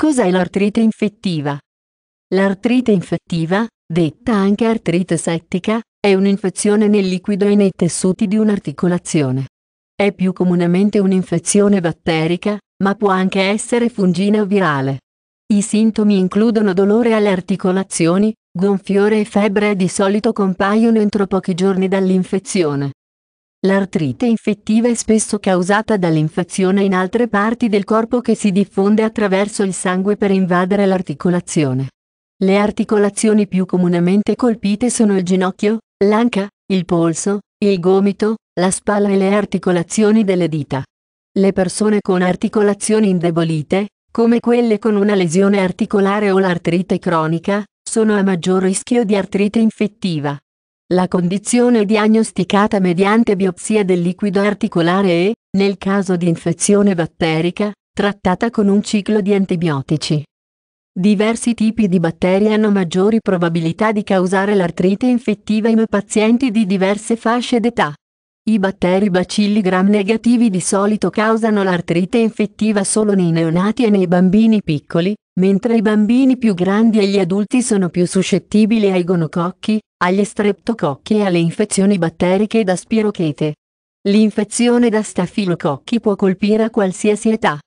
Cos'è l'artrite infettiva? L'artrite infettiva, detta anche artrite settica, è un'infezione nel liquido e nei tessuti di un'articolazione. È più comunemente un'infezione batterica, ma può anche essere fungina o virale. I sintomi includono dolore alle articolazioni, gonfiore e febbre e di solito compaiono entro pochi giorni dall'infezione. L'artrite infettiva è spesso causata dall'infezione in altre parti del corpo che si diffonde attraverso il sangue per invadere l'articolazione. Le articolazioni più comunemente colpite sono il ginocchio, l'anca, il polso, il gomito, la spalla e le articolazioni delle dita. Le persone con articolazioni indebolite, come quelle con una lesione articolare o l'artrite cronica, sono a maggior rischio di artrite infettiva. La condizione è diagnosticata mediante biopsia del liquido articolare e, nel caso di infezione batterica, trattata con un ciclo di antibiotici. Diversi tipi di batteri hanno maggiori probabilità di causare l'artrite infettiva in pazienti di diverse fasce d'età. I batteri bacilli gram negativi di solito causano l'artrite infettiva solo nei neonati e nei bambini piccoli, mentre i bambini più grandi e gli adulti sono più suscettibili ai gonococchi, agli streptococchi e alle infezioni batteriche da spirochete. L'infezione da stafilococchi può colpire a qualsiasi età.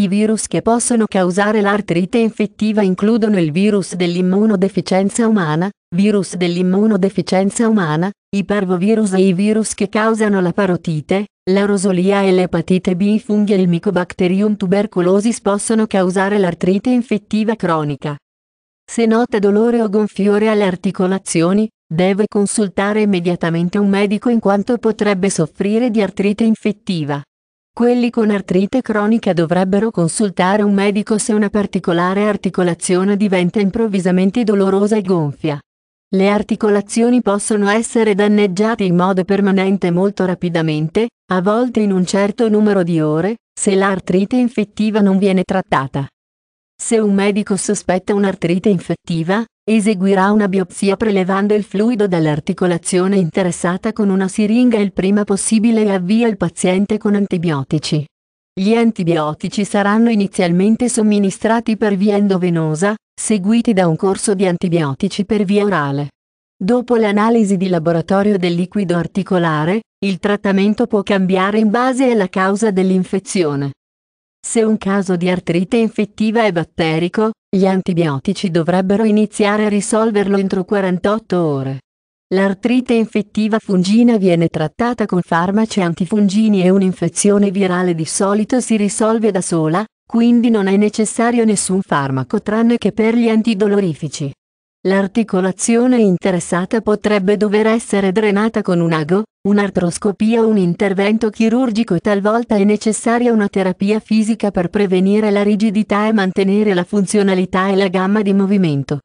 I virus che possono causare l'artrite infettiva includono il virus dell'immunodeficienza umana, virus dell'immunodeficienza umana, i parvovirus e i virus che causano la parotite, la rosolia e l'epatite B. I funghi e il Mycobacterium tuberculosis possono causare l'artrite infettiva cronica. Se nota dolore o gonfiore alle articolazioni, deve consultare immediatamente un medico in quanto potrebbe soffrire di artrite infettiva. Quelli con artrite cronica dovrebbero consultare un medico se una particolare articolazione diventa improvvisamente dolorosa e gonfia. Le articolazioni possono essere danneggiate in modo permanente molto rapidamente, a volte in un certo numero di ore, se l'artrite infettiva non viene trattata. Se un medico sospetta un'artrite infettiva, eseguirà una biopsia prelevando il fluido dall'articolazione interessata con una siringa il prima possibile e avvia il paziente con antibiotici. Gli antibiotici saranno inizialmente somministrati per via endovenosa, seguiti da un corso di antibiotici per via orale. Dopo l'analisi di laboratorio del liquido articolare, il trattamento può cambiare in base alla causa dell'infezione. Se un caso di artrite infettiva è batterico, gli antibiotici dovrebbero iniziare a risolverlo entro 48 ore. L'artrite infettiva fungina viene trattata con farmaci antifungini e un'infezione virale di solito si risolve da sola, quindi non è necessario nessun farmaco tranne che per gli antidolorifici. L'articolazione interessata potrebbe dover essere drenata con un ago, un'artroscopia o un intervento chirurgico e talvolta è necessaria una terapia fisica per prevenire la rigidità e mantenere la funzionalità e la gamma di movimento.